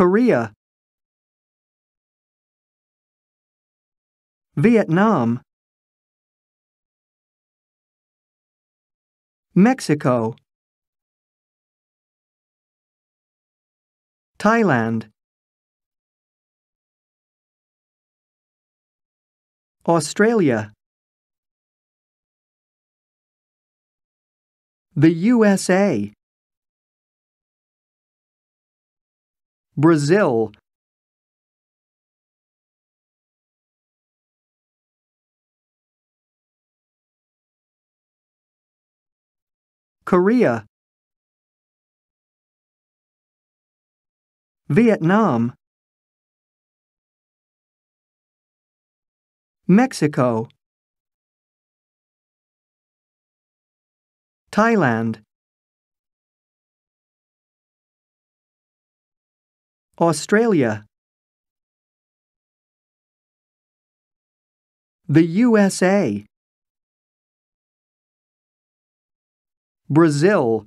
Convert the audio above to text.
Korea, Vietnam, Mexico, Thailand, Australia, the USA. Brazil Korea Vietnam Mexico Thailand Australia. The USA. Brazil.